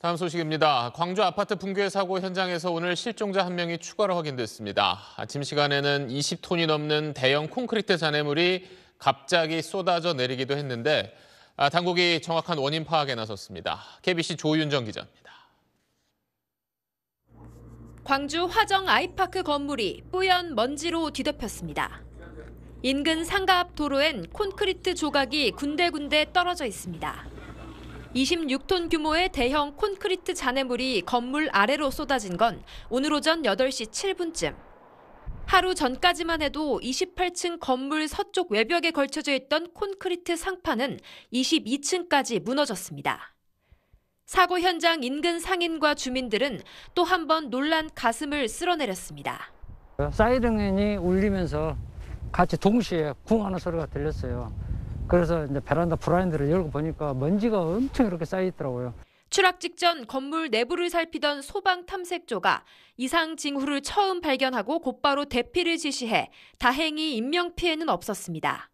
다음 소식입니다. 광주 아파트 붕괴 사고 현장에서 오늘 실종자 한 명이 추가로 확인됐습니다. 아침 시간에는 20톤이 넘는 대형 콘크리트 잔해물이 갑자기 쏟아져 내리기도 했는데 아, 당국이 정확한 원인 파악에 나섰습니다. KBC 조윤정 기자입니다. 광주 화정 아이파크 건물이 뿌연 먼지로 뒤덮였습니다. 인근 상가 앞 도로엔 콘크리트 조각이 군데군데 떨어져 있습니다. 26톤 규모의 대형 콘크리트 잔해물이 건물 아래로 쏟아진 건 오늘 오전 8시 7분쯤. 하루 전까지만 해도 28층 건물 서쪽 외벽에 걸쳐져 있던 콘크리트 상판은 22층까지 무너졌습니다. 사고 현장 인근 상인과 주민들은 또 한 번 놀란 가슴을 쓸어내렸습니다. 사이렌이 울리면서 같이 동시에 쿵 하는 소리가 들렸어요. 그래서 이제 베란다 브라인드를 열고 보니까 먼지가 엄청 이렇게 쌓여 있더라고요. 추락 직전 건물 내부를 살피던 소방 탐색조가 이상 징후를 처음 발견하고 곧바로 대피를 지시해 다행히 인명피해는 없었습니다.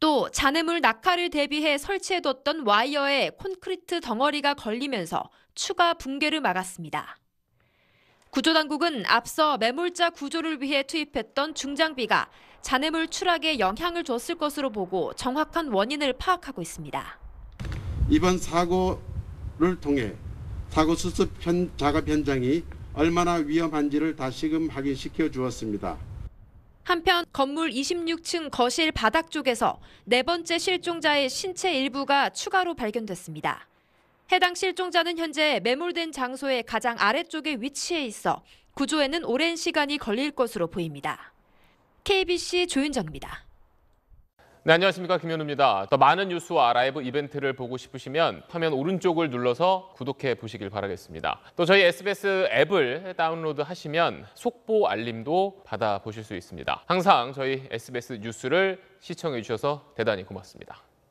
또 잔해물 낙하를 대비해 설치해뒀던 와이어에 콘크리트 덩어리가 걸리면서 추가 붕괴를 막았습니다. 구조당국은 앞서 매몰자 구조를 위해 투입했던 중장비가 잔해물 추락에 영향을 줬을 것으로 보고 정확한 원인을 파악하고 있습니다. 이번 사고를 통해 사고 수습 현, 작업 현장이 얼마나 위험한지를 다시금 확인시켜 주었습니다. 한편 건물 26층 거실 바닥 쪽에서 네 번째 실종자의 신체 일부가 추가로 발견됐습니다. 해당 실종자는 현재 매몰된 장소의 가장 아래쪽에 위치해 있어 구조에는 오랜 시간이 걸릴 것으로 보입니다. KBC 조윤정입니다. 네, 안녕하십니까 김현우입니다. 더 많은 뉴스와 라이브 이벤트를 보고 싶으시면 화면 오른쪽을 눌러서 구독해 보시길 바라겠습니다. 또 저희 SBS 앱을 다운로드 하시면 속보 알림도 받아보실 수 있습니다. 항상 저희 SBS 뉴스를 시청해 주셔서 대단히 고맙습니다.